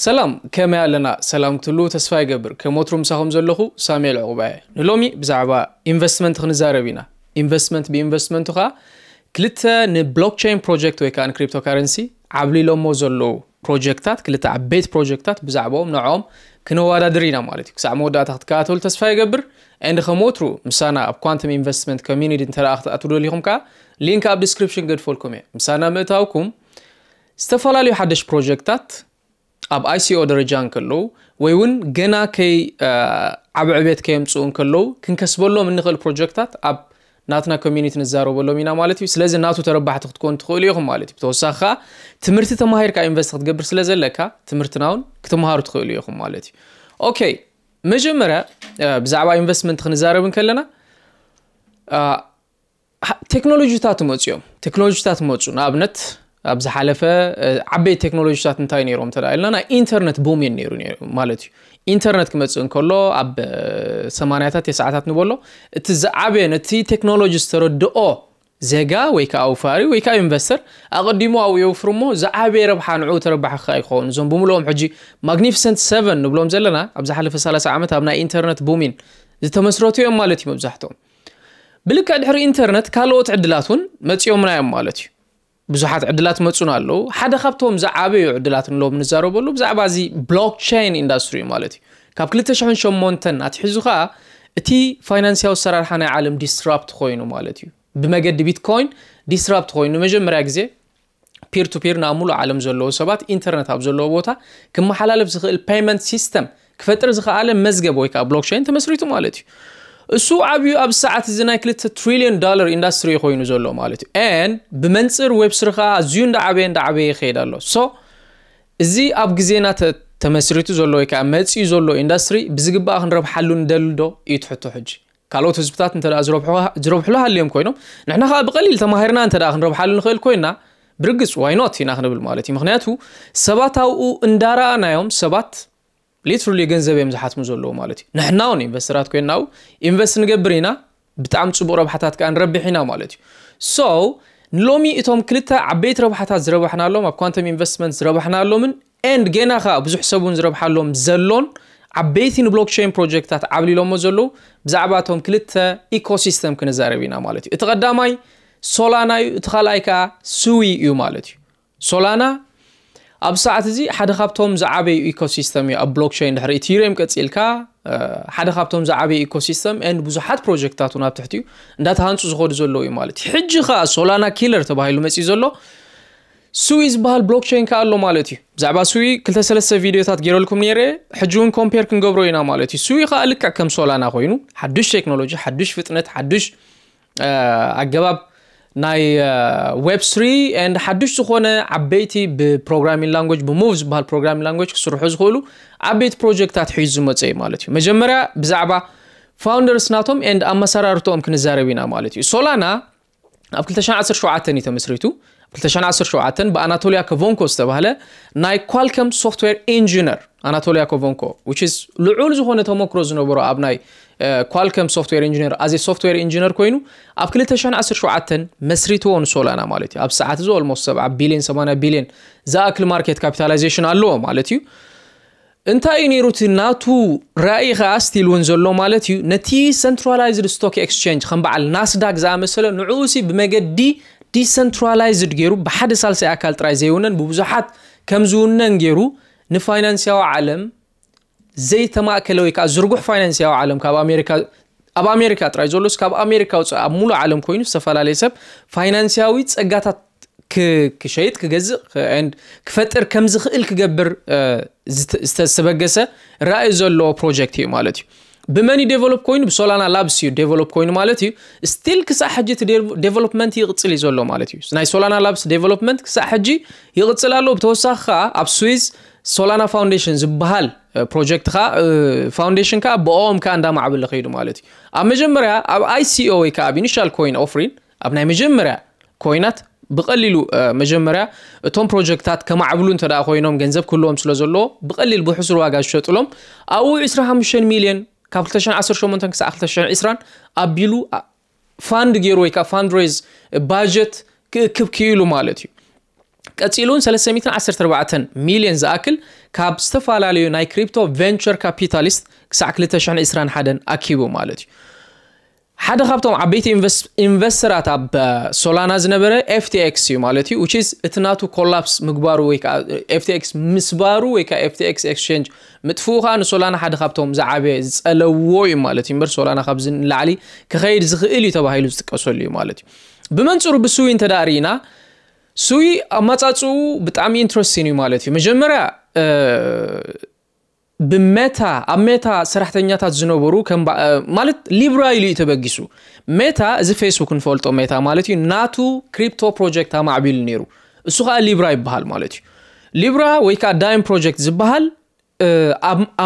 سلام كما علنا سلام تلو تسفاي قبر كموترو مساهم زلخو سامي العقباي نلومي بزعبا انفستمنت خنزاربينا انفستمنت بانفستمنت خا كلتا نبلوك تشين بروجكت ويكا ان كريبتو كارنسي عبلي لومو زلو بروجكتات كلتا عبيت بروجكتات بزعبهم نعوم كنوادادرينا مالتي كساع مودات اختكاتول تسفاي قبر عند خموترو مسانا اب كوانتم انفستمنت كوميونيتي انتراخت اتولو ليهم كا لينك اب ديسكريبشن قد فولكم مسانا متاوكم استفلا لي حدش بروجكتات ኣብ ኣይሲኦ ደረጃ እንከለዉ ወይ እውን ገና ከይ ዓብ ዕብየት ከየምፅኡ እንከለዉ ክንከስበሎም እንኽእል ፕሮጀክታት ኣብ ናትና ኮሚኒቲ ንዛረበሎም ኢና ማለት እዩ ስለዚ ናቱ ተረባሕቲ ክትኮን ትኽእሉ ኢኹም ማለት እዩ ብተወሳኺ ከዓ ትምህርቲ ተማሂርካ ኢንቨስት ክትገብር ስለ ዘለካ ትምህርትና እውን ክትምሃሩ ትኽእሉ ኢኹም ማለት እዩ ኦኬ መጀመርያ ብዛዕባ ኢንቨስትመንት ክንዛረብ ከለና ቴክኖሎጂታት መፅኦም ቴክኖሎጂታት መፁ ንኣብነት ኣብ ዝሓለፈ ዓበይ ቴክኖሎጂታት እንታይ ነይሮም እንተደኣ ኢልና ናይ ኢንተርነት ቡም እየን ነይሩ ማለት እዩ ኢንተርነት ክመፅእ እንከሎ ኣብ ሰማንያታት የሰዓታት ንበሎ እቲ ዝዓበየ ነቲ ቴክኖሎጂ ዝተረድኦ ዜጋ ወይ ከዓ ውፋሪ ወይ ከዓ ኢንቨስተር ኣቐዲሙ ኣብኡ የውፍር እሞ ዝዓበየ ረብሓ ንዕኡ ተረባሕ ከዓ ይኸውን እዞም ብምልኦም ሕጂ ማግኒፊሰንት ሰቨን ንብሎም ዘለና ኣብ ዝሓለፈ 30 ዓመት ኣብ ናይ ኢንተርነት ቡሚን ዝተመስረቱ እዮም ማለት እዩ መብዛሕትኦም ብልክዕ ድሕሪ ኢንተርነት ካልኦት ዕድላት እውን መፂኦምና እዮም ማለት እዩ بزحات عدلات متصنع له حدا خبتهم زعابي عدلات إن لو منزاره بلو بزعاب زي بلوك تشين إندستري مالتي كابكلي تشحن شو مونتن أتحزوها تي فاينانسيا وسرار حنا عالم ديسرابت خوينو مالتي بمجد بيتكوين ديسرابت خوينو مجد مراكزي بير تو بير نعمل عالم زلو سبات إنترنت أبزلو بوتا كم حلال بزخ البايمنت سيستم كفتر زخ عالم مزجبوي كابلوك تشين تمسرويتو مالتي سو عبيو أبسعة زنا كلت تريليون دولار إندستري خوينو زلوا مالتي and بمنصر ويب سرخة زيون دعبي دعبي so زي أب جزينا تمسرتو زلوا كأمتس يزلوا إندستري بزجبا هنرب حلون دلدو يتحطو حج كالوت هسبتات انت زربحوها زربحلوها اليوم كوينو نحن خا بقليل تماهرنا انت هنرب حلون خيل كوينا برقص واي نوت هنا خنبل مالتي مخنياتو سبات أو اندارا نايوم سبات ሊትራሊ ገንዘብ እዮም ዝሓትሙ ዘለዉ ማለት እዩ ንሕና እውን ኢንቨስተራት ኮይንና ው ኢንቨስት ንገብር ኢና ብጣዕሚ ፅቡቅ ረብሓታት ከዓ ንረብሕ ኢና ማለት እዩ ሶ ንሎሚ እቶም ክልተ ዓበይቲ ረብሓታት ዝረብሕናሎም ኣብ ኳንተም ኢንቨስትመንት ዝረብሕናሎምን ኤንድ ገና ከዓ ብዙሕ ሰብ እውን ዝረብሓሎም ዘሎን ዓበይቲ ንብሎክቸይን ፕሮጀክትታት ዓብሊሎሞ ዘለዉ ብዛዕባ እቶም ክልተ ኢኮሲስተም ክንዛረብ ኢና ማለት እዩ እቲ ቀዳማይ ሶላና እዩ እቲ ካልኣይ ከዓ ስዊ እዩ ማለት እዩ ሶላና ኣብ ሰዓት እዚ ሓደ ካብቶም ዝዓበዩ ኢኮሲስተም እዩ ኣብ ብሎክቸይን ድሕሪ ኢትሪም ቀፂልካ ሓደ ካብቶም ዝዓበዩ ኢኮሲስተም ኤንድ ብዙሓት ፕሮጀክታት እውን ኣብ ትሕቲኡ እንዳተሃንፁ ዝኸዱ ዘለዉ እዩ ማለት እዩ ሕጂ ከዓ ሶላና ኪለር ተባሂሉ መፅኡ ዘሎ ስዊ ዝበሃል ብሎክቸይን ከዓ ኣሎ ማለት እዩ ብዛዕባ ስዊ 23 ቪድዮታት ገይረልኩም ነይረ ሕጂ እውን ኮምፔር ክንገብሮ ኢና ማለት እዩ ስዊ ከዓ ልክዕ ከም ሶላና ኮይኑ ሓዱሽ ቴክኖሎጂ ሓዱሽ ፍጥነት ሓዱሽ ኣገባብ ናይ ዌብ ስሪ ን ሓዱሽ ዝኾነ ዓበይቲ ብፕሮግራሚንግ ላንጉጅ ብሙቭ ዝበሃል ፕሮግራሚንግ ላንጉጅ ክስርሑ ዝኽእሉ ዓበይቲ ፕሮጀክትታት ሒዙ ዝመፀ እዩ ማለት እዩ መጀመርያ ብዛዕባ ፋውንደርስ ናቶም ኤንድ ኣመሰራርትኦም ክንዛረብ ኢና ማለት እዩ ሶላና ኣብ 217 እዩ ተመስሪቱ بلتشان عصر شو عتن بأناتوليا أناتوليا كوفونكو استبهله ناي كوالكم سوفتوير انجينير أناتوليا كوفونكو which is لعول زهونة زخونة تموكرو زنوبرو أبناي كوالكم سوفتوير انجينير أزي سوفتوير انجينير كوينو أب كلتشان عصر شو عتن مسريتون أنا مالتي أب ساعات زو الموست 7 بيلين 8 بيلين زا أكل ماركت كابيتاليزيشن ألو مالتي እንታይ እዩ ነይሩ እቲ ናቱ ራእይ ከዓ ስቲል እውን ዘሎ ማለት እዩ ነቲ خم ስቶክ ኤክስቸንጅ ከም በዓል ናስዳግ ዝኣመሰለ ንዕኡ ዲሰንትራላይዝድ ገይሩ ብሓደ ሳልሳይ ኣካል ጥራይ ዘይውነን ብብዙሓት ከም ዝውነን ገይሩ ንፋይናንስያዊ ዓለም ዘይተማእከለ ወይ ከዓ ዝርጉሕ ፋይናንስያዊ ዓለም ካብ ኣሜሪካ ኣብ ኣሜሪካ ጥራይ ዘሎስ ካብ ኣሜሪካ ውፅእ ኣብ ሙሉእ ዓለም ኮይኑ ዝተፈላለየ ሰብ ፋይናንስያዊ ፀጋታት ክሸይጥ ክገዝእ ክፈጥር ከም ዝኽእል ክገብር ዝተበገሰ ራእዩ ዘለዎ ፕሮጀክት እዩ ማለት እዩ ብመን ዴቨሎፕ ኮይኑ ብሶላና ላብስ እዩ ዴቨሎፕ ኮይኑ ማለት እዩ ስትል ክሳብ ሕጂ እቲ ዴቨሎፕመንት ይቕፅል እዩ ዘሎ ማለት እዩ ናይ ሶላና ላብስ ዴቨሎፕመንት ክሳብ ሕጂ ይቕፅል ኣሎ ብተወሳኺ ከዓ ኣብ ስዊዝ ሶላና ፋውንዴሽን ዝበሃል ፕሮጀክት ከዓ ፋውንዴሽን ከዓ ብኦም ከዓ እንዳማዕበለ ከይዱ ማለት እዩ ኣብ መጀመርያ ኣብ ኣይሲኦ ወይ ከዓ ኣብ ኢኒሻል ኮይን ኦፍሪን ኣብ ናይ መጀመርያ ኮይናት ብቐሊሉ መጀመርያ እቶም ፕሮጀክትታት ከማዕብሉ እንተደኣ ኮይኖም ገንዘብ ክህልዎም ስለ ዘለዎ ብቐሊል ብሕሱር ዋጋ ዝሸጥሎም ኣብኡ 25 ሚልዮን ካብ 218 ክሳብ 220 ኣቢሉ ፋንድ ገይሩ ወይ ከዓ ፋንድሬዝ ባጀት ክእክብ ክኢሉ ማለት እዩ ቀፂሉ እውን 314 ሚልዮን ዝኣክል ካብ ዝተፈላለዩ ናይ ክሪፕቶ ቨንቸር ካፒታሊስት ክሳዕ 221 ኣኪቡ ማለት እዩ ሓደ ካብቶም ዓበይቲ ኢንቨስተራት ኣብ ሶላና ዝነበረ ኤፍቲኤክስ እዩ ማለት እዩ ውችዝ እቲ ናቱ ኮላፕስ ምግባሩ ወይከዓ ኤፍቲኤክስ ምስባሩ ወይከዓ ኤፍቲኤክስ ኤክስቸንጅ ምጥፍኡ ከዓ ንሶላና ሓደ ካብቶም ዝዓበየ ዝፀለውዎ እዩ ማለት እዩ እምበር ሶላና ካብዚ ንላዕሊ ክኸይድ ዝኽእል እዩ ተባሂሉ ዝጥቀሰሉ እዩ ማለት እዩ ብመንፅሩ ብስዊ እንተዳርኢና ስዊ ኣብ መፃፅኡ ብጣዕሚ ኢንትረስቲን እዩ ማለት እዩ መጀመርያ ብሜታ ኣብ ሜታ ሰራሕተኛታት ዝነበሩ ከም ማለት ሊብራል እዩ ተበጊሱ ሜታ እዚ ፌስቡክ ንፈልጦ ሜታ ማለት እዩ ናቱ ክሪፕቶ ፕሮጀክት ኣማዕቢሉ ነይሩ እሱ ከዓ ሊብራ ይበሃል ማለት እዩ ሊብራ ወይ ከዓ ዳይም ፕሮጀክት ዝበሃል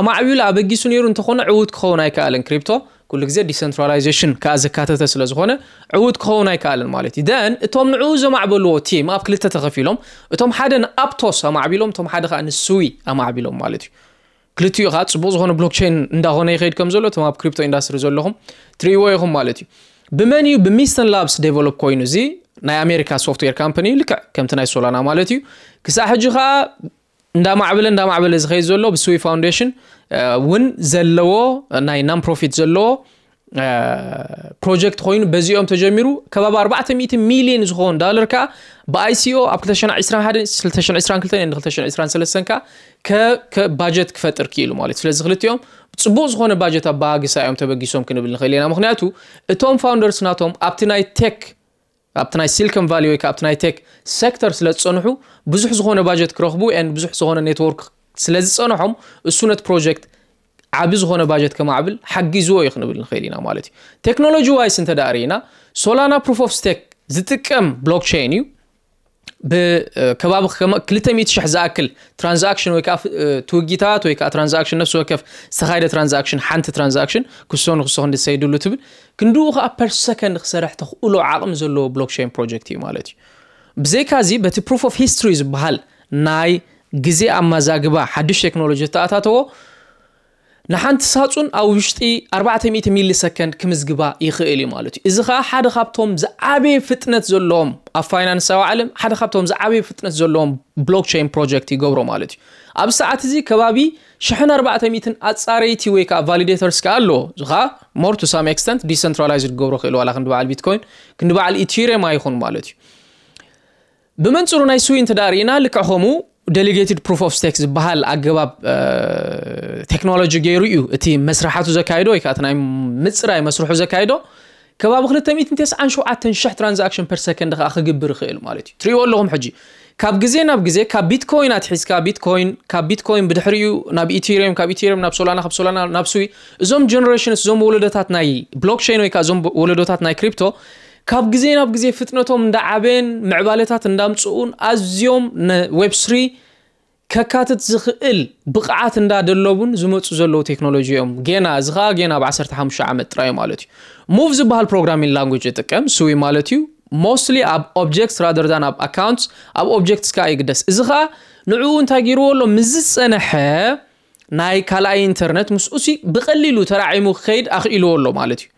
ኣማዕቢሉ ኣበጊሱ ነይሩ እንተኾነ ዕውት ክኸውን ኣይከኣለን ክሪፕቶ ኩሉ ግዜ ዲሰንትራላይዜሽን ከዓ ዘካተተ ስለ ዝኾነ ዕውት ክኸውን ኣይከኣለን ማለት እዩ ደን እቶም ንዕኡ ዘማዕበልዎ ቲም ኣብ ክልተ ተኸፊሎም እቶም ሓደ ንኣፕቶስ ኣማዕቢሎም እቶም ሓደ ከዓ ንስዊ ኣማዕቢሎም ማለት እዩ ክልቲኡ ከዓ ፅቡቅ ዝኾነ ብሎክቸይን እንዳኾነ ይኸይድ ከም ዘሎ እቶም ኣብ ክሪፕቶ ኢንዳስትሪ ዘለኹም ትርእይዎ ኢኹም ማለት እዩ ብመን እዩ ብሚስተን ላብስ ዴቨሎፕ ኮይኑ እዚ ናይ ኣሜሪካ ሶፍትዌር ካምፓኒ ልክዕ ከምቲ ናይ ሶላና ማለት እዩ ክሳብ ሕጂ ከዓ እንዳማዕበለ እንዳማዕበለ ዝኸይድ ዘሎ ብስዊ ፋውንዴሽን እውን ዘለዎ ናይ ናን ፕሮፊት ዘለዎ ፕሮጀክት ኮይኑ በዚኦም ተጀሚሩ ከባቢ 400 ሚልዮን ዝኮኑ ዳለር ከዓ ብኣይሲኦ ኣብ 221 222 ከዓ ባጀት ክፈጥር ክኢሉ ማለት እዩ ስለዚ ክልቲኦም ፅቡቅ ዝኮነ ባጀት ኣብ ባሃጊሳ እዮም ተበጊሶም ክንብል ንክእል ኢና ምክንያቱ እቶም ፋውንደርስ ናቶም ኣብቲ ናይ ቴክ ኣብቲ ናይ ሲልከን ቫሊ ወይ ከዓ ኣብቲ ናይ ቴክ ሴክተር ስለ ዝፀንሑ ብዙሕ ዝኮነ ባጀት ክረኽቡ ብዙሕ ዝኮነ ኔትወርክ ስለዝፀንሖም እሱ ነት ፕሮጀክት عبز هنا باجت كما عبل حق زو خنبه بلن مالتي تكنولوجي وايس انت دارينا سولانا بروف اوف ستيك زتكم بلوك تشين يو بكباب آه، كما كلتا ميت شح زاكل ترانزاكشن ويكاف توجيتات ويكا آه، ترانزاكشن نفسه ويكاف سخايدة ترانزاكشن حنت ترانزاكشن كسون خصون السيد اللي تبل كندو خا بير سكند خسرح تخلو عالم زلو بلوك تشين بروجكت يو مالتي بزي كازي بت بروف اوف هيستوريز بحال ناي جزي اما زاغبا حدش تكنولوجي تاتاتو ንሓንቲ ሳፁን ኣብ ውሽጢ 400 ሚሊ ሰከንድ ክምዝግባ ይኽእል እዩ ማለት እዩ እዚ ከዓ ሓደ ካብቶም ዝዓበየ ፍጥነት ዘለዎም ኣብ ፋይናንሳዊ ዓለም ሓደ ካብቶም ዝዓበየ ፍጥነት ዘለዎም ብሎክቸይን ፕሮጀክት ይገብሮ ማለት እዩ ኣብ ሰዓት እዚ ከባቢ 1400 ኣፃረይቲ ወይ ከዓ ቫሊዴተርስ ከዓ ኣለዎ እዚ ከዓ ሞር ቱ ሳም ኤክስተንት ዲሰንትራላይዝ ክገብሮ ክእል ዋላ ክንዲ በዓል ቢትኮይን ክንዲ በዓል ኢትሪየም ኣይኹን ማለት እዩ ብመንፅሩ ናይ ስዊን ተዳሪእና ልክዕ ከምኡ ደሌጌትድ ፕሩፍ ኦፍ ስቴክ ዝበሃል ኣገባብ ቴክኖሎጂ ገይሩ እዩ እቲ መስራሓቱ ዘካይዶ ወይ ከዓ እቲ ናይ ምፅራይ መስርሑ ዘካይዶ ከባቢ 297,000 ትራንዛክሽን ፐር ሰከንድ ከዓ ክግብር ይኽእል ማለት እዩ ትሪእዎ ኣለኹም ሕጂ ካብ ግዜ ናብ ግዜ ካብ ቢትኮይን ኣትሒዝካ ቢትኮይን ካብ ቢትኮይን ብድሕሪኡ ናብ ኢትሪም ካብ ኢትሪም ናብ ሶላና ካብ ሶላና ናብ ስዊ እዞም ጀነሬሽንስ እዞም ወለዶታት ናይ ብሎክቸይን ወይ ከዓ እዞም ወለዶታት ናይ ክሪፕቶ كاب غزي ناب غزي فتنتهم ندا عابين معبالتات ندا مصون ازيوم ويب 3 ككاتت زخل بقعات ندا دلوبن زمتص زلو تكنولوجيوم جينا زغا جينا ب 10 15 عام تراي مالتي موف زبال بروغرامين لانجويج يتقم سوي مالتي mostly اب اوبجكتس rather than اب اكونتس اب اوبجكتس كاي قدس ازغا نعو انتا غيرو ولو مزص انحه ناي كالاي انترنت مسوسي بقليلو ترعيمو خيد اخيلو ولو مالتي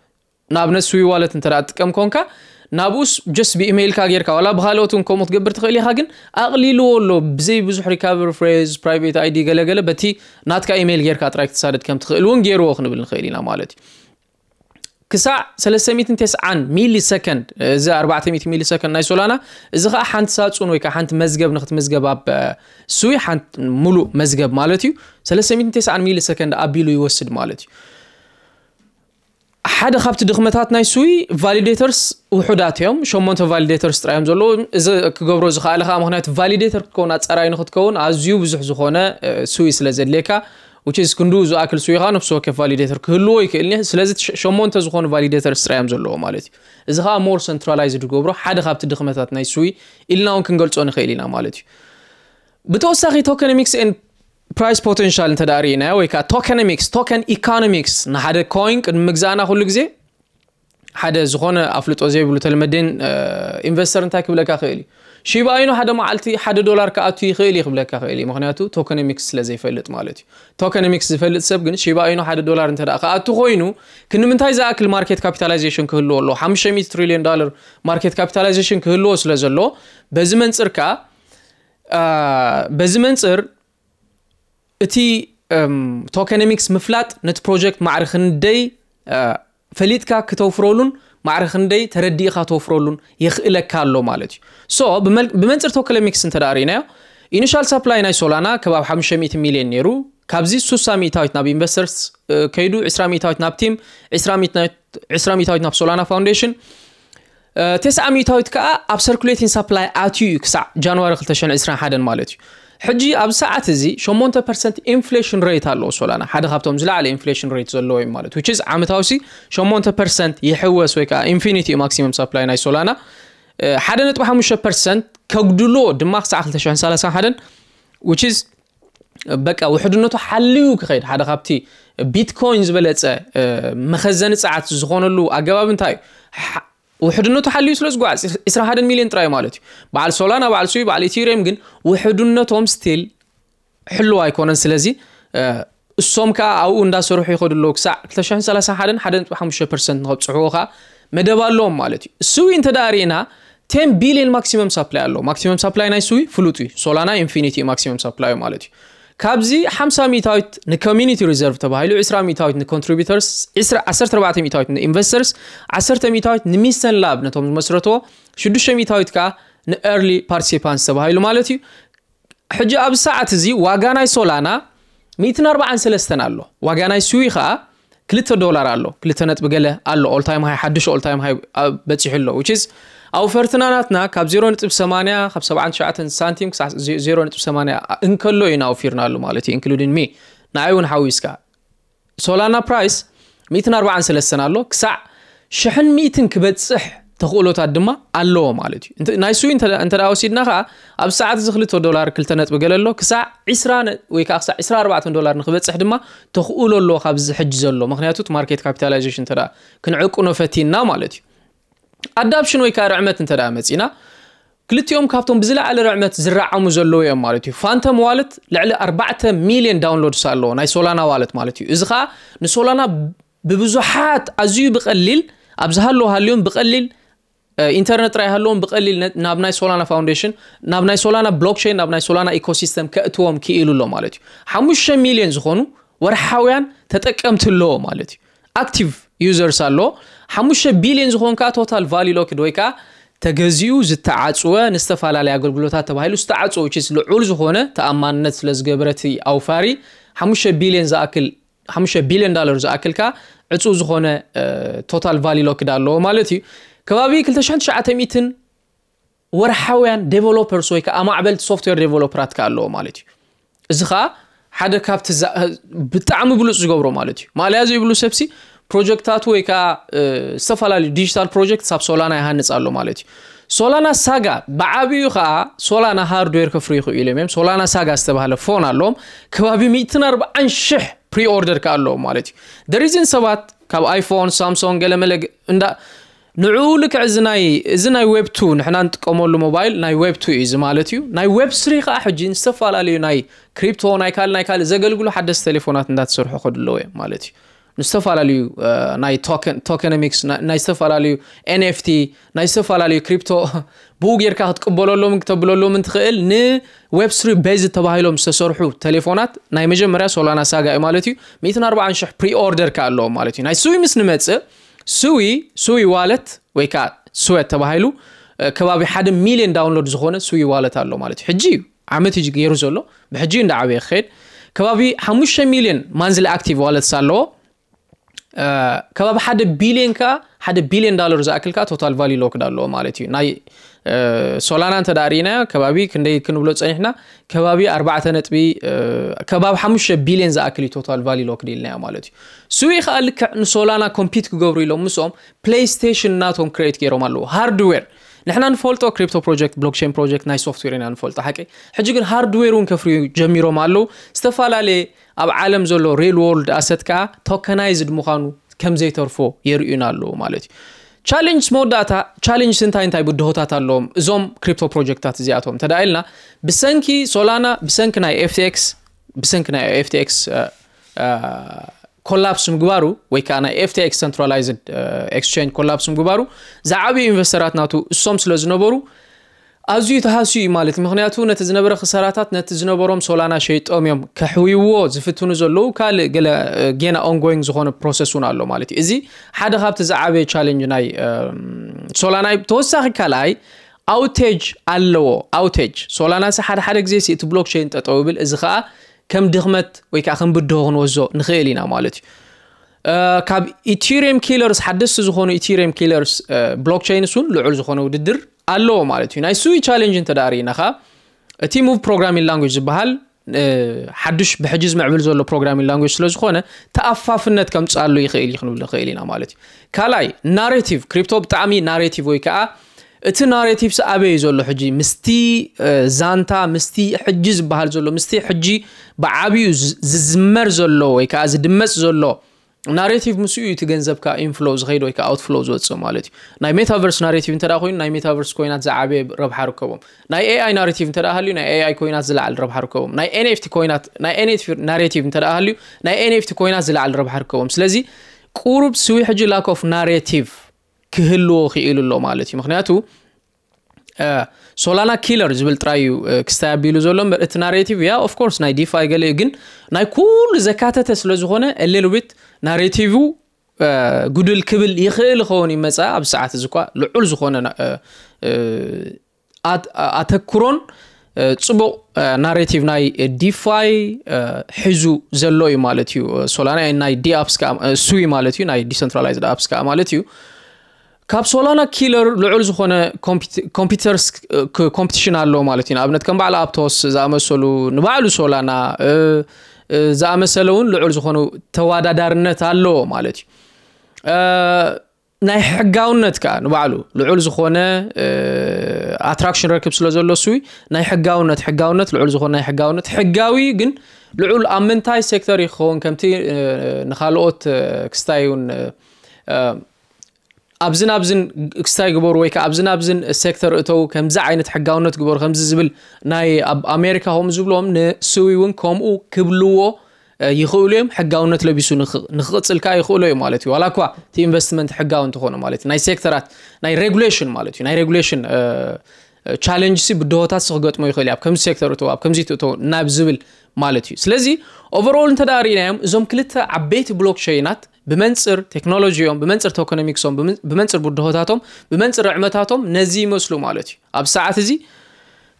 نابنا سوي والت انت كم كونكا نابوس جس بإيميل كاجير كولا بخالوتون كوم تقبر تخلي حاجن أغلي لو بزي بزح ريكابر فريز برايفت اي دي قلا قلا بتي ناتكا إيميل غير كاتراكت سادت كم تخلون غير وخن بالخيرين مالتي كساع 390 ميلي سكند اذا 400 ميلي سكند ناي سولانا اذا خا حنت ساعون ويكا حنت مزجب نخت مزجب اب سوي حنت ملو مزجب مالتيو 390 ميلي سكند ابيلو يوسد مالتيو ሓደ ካብቲ ድኽመታት ናይ ሱይ ቫሊዴተርስ ውሑዳት እዮም ሸሞንተ ቫሊዴተርስ ጥራዮም ዘሎ እዚ ክገብሮ ዝኽኣለ ከዓ ምክንያቱ ቫሊዴተር ክትከውን ኣፀራይ ንክትከውን ኣዝዩ ብዙሕ ዝኾነ ሱይ ስለ ዘድልየካ ውችዝ ክንዱ ዝኣክል ሱይ ከዓ ነብሲ ወከፍ ቫሊዴተር ክህልዎ ይክእል ስለዚ ሸሞንተ ዝኾኑ ቫሊዴተርስ ጥራዮም ዘለዎ ማለት እዩ እዚ ከዓ ሞር ሰንትራላይዝ ዝገብሮ ሓደ ካብቲ ድኽመታት ናይ ሱይ ኢልና እውን ክንገልፆ ንኽእል ኢና ማለት እዩ ብተወሳኺ ቶኮኖሚክስ ኤንድ ፕራይስ ፖቴንሻል እንተዳሪእና ወይ ከዓ ቶከኖሚክስ ቶከን ኢኮኖሚክስ ንሓደ ኮይን ቅድሚ ምግዛእና ኩሉ ግዜ ሓደ ዝኾነ ኣፍልጦ ዘይብሉ ተለመደን ኢንቨስተር እንታይ ክብለካ ክእል እዩ ሽባይኑ ሓደ መዓልቲ ሓደ ዶላር ክኣቱ ይኽእል ይክብለካ ክእል እዩ ምክንያቱ ቶኮኖሚክስ ስለዘይፈልጥ ማለት እዩ ቶኮኖሚክስ ዝፈልጥ ሰብ ግን ሽባይኑ ሓደ ዶላር እንተ ክኣቱ ኮይኑ ክንምንታይ ዝኣክል ማርኬት ካፒታላይዜሽን ክህልዎ ኣለዎ 500 ትሪልዮን ዶላር ማርኬት ካፒታላይዜሽን ክህልዎ ስለ ዘለዎ በዚ መንፅር ከዓ በዚ መንፅር እቲ ቶከኖሚክስ ምፍላጥ ነቲ ፕሮጀክት ማዕር ክንደይ ፈሊጥካ ክተውፍረሉን ማዕር ክንደይ ተረዲእካ ተወፍረሉን የኽእለካ ኣሎ ማለት እዩ ሶ ብመንፅር ቶከኖሚክስ እንተዳ ኢኒሻል ሳፕላይ ናይ ሶላና ከባብ 500 ሚልዮን ነይሩ ካብዚ 6ሳ ሚእታዊት ናብ ኢንቨስተርስ ከይዱ 20 ሚእታዊት ናብ ቲም 20 ሚእታዊት ናብ ሶላና ፋውንዴሽን ተስዓ ሚእታዊት ከዓ ኣብ ሰርኩሌቲን ሳፕላይ ኣትዩ እዩ ክሳዕ ጃንዋሪ 221 ማለት እዩ ሕጂ ኣብ ሰዓት እዚ 8 ፐርሰንት ኢንፍሌሽን ሬት ኣለዎ ሶላና ሓደ ካብቶም ዝለዓለ ኢንፍሌሽን ሬት ዘለዎ እዩ ማለት ዊችዝ ዓመታዊ 8 ፐርሰንት ይሕወስ ወይ ከዓ ኢንፊኒቲ እዩ ማክሲመም ሰፕላይ ናይ ሶላና ሓደ ነጥቢ 5 ፐርሰንት ከግድሎ ድማ ክሳዕ 231 ዊችዝ በቃ ውሕድነቱ ሓልዩ ክኸይድ ሓደ ካብቲ ቢትኮይን ዝበለፀ መኸዘኒ ፀዓት ዝኾነሉ ኣገባብ እንታይ እዩ وحدنته حليو سلاس قاعد إسرع هذا المليون تراي مالتي بعد سولانا بعد سوي بعد إثيريوم جن وحدنتهم ستيل حلو أيكون سلازي السوم كا أو وندا سرح يخد اللوك ساعة تشحن سلاسة حدن حدن بحمشة برسنت نهب صحوها مدبالهم مالتي سوي أنت دارينا 10 ቢሊዮን ማክሲመም ሳፕላይ አለው ማክሲመም ሳፕላይ ናይ ሱይ ፍሉጥ ሶላና ኢንፊኒቲ ማክሲመም ሳፕላይ ማለት እዩ ካብዚ 50 ሚታዊት ንኮሚኒቲ ሪዘርቭ ተባሂሉ 20 ሚታዊት ንኮንትሪቢተርስ 14 ሚታዊት ንኢንቨስተርስ 10 ሚታዊት ንሚስተን ላብ ነቶም ዝመስረትዎ 6 ሚታዊት ከዓ ንኤርሊ ፓርቲሲፓንትስ ተባሂሉ ማለት እዩ ሕጂ ኣብ ሰዓት እዚ ዋጋ ናይ ሶላና 143 ኣሎ ዋጋ ናይ ስዊ ከዓ 2 ዶላር ኣሎ 2 ነጥቢ ገለ ኣሎ ኦልታይም ሃይ ሓድሽ ኦልታይም ሃይ በፂሑ ኣሎ او فرتناناتنا كاب 0.8 خبسبعان شعاتن سانتيم كساح 0.8 انكلو ينا وفيرنا اللو مالتي انكلودين مي نايون حاويسكا سولانا برايس 140 سلسنا اللو كساع شحن 100 كبت صح تقولو تادما اللو مالتي انت نايسو انت انت راو سيدنا خا اب ساعة زخلتو دولار كلتنات بقللو كساع عسران ويكا اقصا عسران 4 دولار نخبت صح دما تقولو اللو خابز حجز اللو مخنياتو تماركيت كابتاليزيشن ترا كنعوك انو فتينا مالتي أدابشن ويكا رعمت انت دامتينا كلتيوم كابتون بزلا على رعمت زرع مزلو يا مالتي فانتم والت لعل 4 مليون داونلود سالو ناي سولانا والت مالتي ازخا نسولانا ببزحات ازيو بقليل ابزهالو هاليوم بقليل ኢንተርኔት ራይ ሃለዎም ብቐሊል ናብ ናይ ሶላና ፋውንዴሽን ናብ ናይ ሶላና ብሎክቸይን ናብ ናይ ሶላና ኢኮሲስተም ከእትዎም ክኢሉ ኣሎ ማለት እዩ ሓሙሽተ ሚልዮን ዝኾኑ ወርሓውያን ተጠቀምቲ ኣለዎ ማለት እዩ ዩዘርስ ኣሎ ሓሙሽተ ቢልዮን ዝኮንካ ቶታል ቫሊ ሎክድ ወይ ከዓ ተገዚኡ ዝተዓፅወ ንዝተፈላለዩ ኣገልግሎታት ተባሂሉ ዝተዓፅወ ውችስ ልዑል ዝኾነ ተኣማንነት ስለ ዝገበረቲ ኣውፋሪ ሓሙሽተ ቢልዮን ዝኣክል ሓሙሽተ ቢልዮን ዳለር ዝኣክልካ ዕፁ ዝኮነ ቶታል ቫሊ ሎክድ ኣለዎ ማለት እዩ ከባቢ 2900 ወርሓውያን ዴቨሎፐርስ ወይ ከዓ ማዕበልቲ ሶፍትዌር ዴቨሎፐራት ከ ኣለዎ ማለት እዩ እዚ ከዓ ሓደ ካብቲ ብጣዕሚ ብሉፅ ዝገብሮ ማለት እዩ ማልያ ዘይብሉ ሰብሲ ፕሮጀክታቱ ከዓ ዝተፈላለዩ ዲጂታል ፕሮጀክት ሳብ ሶላና ይሃንፅ ኣሎ ማለት እዩ ሶላና ሳጋ ብዓብዩ ከዓ ሶላና ሃርድዌር ክፍሪ ይኽእሉ እዮም እዮም ሶላና ሳጋ ዝተባሃለ ፎን ኣለዎም ከባቢ 140,000 ፕሪኦርደር ከዓ ኣለዎም ማለት እዩ ደሪዝን ሰባት ካብ ኣይፎን ሳምሶንግ ገለመለ እንዳ ንዕኡ ልክዕ እዚ ናይ ዌብ ቱ ንሕና ንጥቀመሉ ሞባይል ናይ ዌብ ቱ እዩ እዚ ማለት እዩ ናይ ዌብ ስሪ ከዓ ሕጂ ዝተፈላለዩ ናይ ክሪፕቶ ናይ ካልእ ናይ ካልእ ዘገልግሉ ሓደስ ቴሌፎናት እንዳተሰርሑ ክድለዎ እዮም ማለት እዩ ንዝተፈላለዩ ናይ ቶኖሚክስ ናይ ዝተፈላለዩ ኤንኤፍቲ ናይ ዝተፈላለዩ ክሪፕቶ ብኡ ጌርካ ክትቅበለሎምን ክተብለሎምን ትኽእል ንዌብስሪ ቤዝ ተባሂሎም ዝተሰርሑ ቴሌፎናት ናይ መጀመርያ ሶላና ሳጋ እዩ ማለት እዩ 140,000 ፕሪኦርደር ካ ኣለዎም ማለት እዩ ናይ ስዊ ምስ ንመፅእ ስዊ ስዊ ዋለት ወይ ከዓ ስዌት ተባሂሉ ከባቢ ሓደ ሚልዮን ዳውንሎድ ዝኾነ ስዊ ዋለት ኣሎ ማለት እዩ ሕጂ እዩ ዓመት እዩ ገይሩ ዘሎ ብሕጂ እንዳዓበየ ክኸይድ ከባቢ 5 ሚልዮን ማንዝሊ ኣክቲቭ ዋለትስ ኣለዎ ከባቢ ሓደ ቢልዮን ከዓ ሓደ ቢልዮን ዳለር ዝኣክልካ ቶታል ቫሉ ሎክድ ኣለዎ ማለት እዩ ናይ ሶላና እንተዳ ርኢናዮ ከባቢ ክንደይ ክንብሎ ፀኒሕና ከባቢ ኣርባዕተ ነጥቢ ከባቢ ሓሙሽተ ቢልዮን ዝኣክል እዩ ቶታል ቫልዩ ሎክድ ኢልናዮ ማለት እዩ ስኢ ከዓ ልክዕ ንሶላና ኮምፒት ክገብሩ ኢሎም ምስኦም ፕሌይስቴሽን እናቶም ክሬት ገይሮም ኣለዎ ሃርድዌር ንሕና ንፈልጦ ክሪፕቶ ፕሮጀክት ብሎክቼን ፕሮጀክት ናይ ሶፍትዌር ኢና ንፈልጦ ሓቂ ሕጂ ግን ሃርድዌር እውን ከፍርዩ ጀሚሮም ኣለው ዝተፈላለየ ኣብ ዓለም ዘሎ ሬል ወርልድ ኣሰት ከዓ ቶከናይዝድ ምዃኑ ከም ዘይተርፎ የርእዩና ኣለዉ ማለት እዩ ቻሌንጅ መወዳእታ ቻሌንጅ ስንታይ እንታይ ብድሆታት ኣለዎም እዞም ክሪፕቶ ፕሮጀክትታት እዚኣቶም ተዳ ኢልና ብሰንኪ ሶላና ብሰንኪ ናይ ኤፍቲክስ ብሰንኪ ናይ ኤፍቲክስ ኮላፕስ ምግባሩ ወይ ከዓ ናይ ኤፍቲኤክስ ሰንትራላይዝድ ኤክስቸንጅ ኮላፕስ ምግባሩ ዝዓበዩ ኢንቨስተራት ናቱ እሶም ስለ ዝነበሩ ኣዝዩ ተሃስዩ እዩ ማለት እዩ ምክንያቱ ነቲ ዝነበረ ክሳራታት ነቲ ዝነበሮም ሶላና ሸይጦም እዮም ከሕውይዎ ዝፍትኑ ዘለዉ ካልእ ገለ ጌና uh, ኦንጎይንግ ዝኾነ ፕሮሰስ እውን ኣሎ ማለት እዩ እዚ ሓደ ካብቲ ዝዓበየ ቻለንጅ ናይ um, ሶላና ተወሳኺ ካልኣይ ኣውቴጅ ኣለዎ ኣውቴጅ ሶላና ሓደ ሓደ ግዜ እቲ ብሎክ ብሎክቸይን ጠጠው ይብል እዚ ከዓ ከም ድኽመት ወይ ከዓ ከም ብድሆ ክንወስዞ ንኽእል ኢና ማለት እዩ ካብ ኢቴሪየም ኪለርስ ሓደስቲ ዝኾኑ ኢቴሪየም ኪለርስ ብሎክቸይንስ እውን ልዑል ዝኾነ ውድድር ኣለዎ ማለት እዩ ናይ ሱይ ቻሌንጅ እንተዳርኢና ኸ እቲ ሙቭ ፕሮግራሚንግ ላንጉጅ ዝበሃል ሓዱሽ ብሕጂ ዝምዕብል ዘሎ ፕሮግራሚንግ ላንጉጅ ስለ ዝኾነ ተኣፋፍነት ከምፅኣሉ ይኽእል እዩ ክንብል ንኽእል ኢና ማለት እዩ ካልኣይ ናሬቲቭ ክሪፕቶ ብጣዕሚ ናሬቲቭ ወይ ከዓ እቲ ናሬቲቭ ኣበይ ዘሎ ሕጂ ምስቲ ዛንታ ምስቲ ሕጂ ዝበሃል ዘሎ ምስቲ ሕጂ ብዓብዩ ዝዝመር ዘሎ ወይ ከዓ ዝድመፅ ዘሎ ናሬቲቭ ምስኡ እዩ እቲ ገንዘብካ ኢንፍሎ ዝኸይድ ወይ ከዓ ኣውትፍሎ ዝወፅ ማለት እዩ ናይ ሜታቨርስ ናሬቲቭ እንተ ኮይኑ ናይ ሜታቨርስ ኮይናት ዝዓበየ ረብሓ ርከቦም ናይ ኤኣይ ናሬቲቭ እንተ ሃልዩ ናይ ኤኣይ ኮይናት ዝለዓል ረብሓ ርከቦም ናይ ኤንኤፍቲ ኮይናት ናይ ኤንኤፍቲ ናሬቲቭ እንተ ሃልዩ ናይ ኤንኤፍቲ ኮይናት ዝለዓል ረብሓ ርከቦም ስለዚ ቁሩብ ስዊ ሕጂ ላክ ኦፍ ናሬቲቭ ክህልዎ ክኢሉ ኣሎ ማለት እዩ ምክንያቱ ሶላና ኪለር ዝብል ጥራይ እዩ ክስታይ ኣቢሉ ዘሎ እምበር እቲ ናሬቲቭ ያ ኦፍኮርስ ናይ ዲፋይ ገለ ግን ናይ ኩሉ ዘካተተ ስለ ዝኾነ ኤሌልቢት ናሬቲቭ ጉድል ክብል ይኽእል ኸውን እዩ ኣብ ሰዓት እዚ ኳ ልዑል ዝኾነ ኣተክሮን ፅቡቅ ናሬቲቭ ናይ ዲፋይ ሒዙ ዘሎ እዩ ማለት እዩ ሶላና ናይ ዲኣፕስ እሱ ማለት እዩ ናይ ዲሰንትራላይዝድ ኣፕስ ከዓ ማለት እዩ ካብ ሶላና ኪለር ልዑል ዝኾነ ኮምፒተር ኮምፒቲሽን ኣለዎ ማለት እዩ ንኣብነት ከም በዕል ኣብቶስ ዝኣመሰሉ ንባዕሉ ሶላና ዝኣመሰለ እውን ልዑል ዝኾኑ ተወዳዳርነት ኣለዎ ማለት እዩ ናይ ሕጋውነት ከዓ ንባዕሉ ልዑል ዝኾነ ኣትራክሽን ረክብ ስለ ዘሎ እሱይ ናይ ሕጋውነት ሕጋውነት ልዑል ዝኾነ ናይ ሕጋውነት ሕጋዊ ግን ልዑል ኣብ ምንታይ ሴክተር ይክኸውን ከምቲ ንካልኦት ክስታይ እውን ابزن ابزن كستاي جبور ويك ابزن ابزن سيكتور اتو كم زعينة حقاونة جبور خمس زبل ناي اب امريكا هم زبلهم نسوي ون كوم او كبلوو يخوليهم حقاونة لبسو نخلص الكا يخوليهم مالتي ولا كوا تي انفستمنت حقاونة تخونا مالتي ناي سيكتورات ناي ريجوليشن مالتي ناي ريجوليشن تشالنج سي بدوتا سغوت مو يخلي اب كم سيكتور تو اب كم زيت تو ناب زبل مالتي سلازي اوفرول انت داري نايم عبيت بلوك شينات بمنصر تكنولوجيهم بمنصر توكونوميكسهم بمنصر بدهوتاتهم بمنصر عمتاتهم نزي مسلو مالتي اب ساعات زي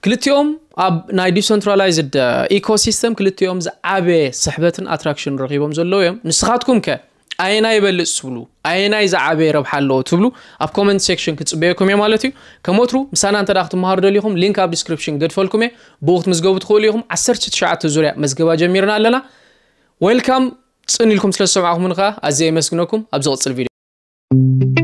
كلتيوم اب ناي ديسنترالايزد ايكو سيستم كلتيوم زعبه سحبتن اتراكشن رقيبهم زلو يم نسخاتكم ك اينا يبلص تبلو اينا يزعبه ربح الله تبلو اب كومنت سيكشن كتصبيكم يا مالتي كموترو مسانا انت داخت مهار دليهم لينك اب ديسكريبشن قدفلكم بوخت مزغوب تخوليهم 10 تشعات زوريا مزغبا جميرنا لنا ويلكم سنيلكم سلسل معكم من غا أزي يمسكنكم أبزغط الفيديو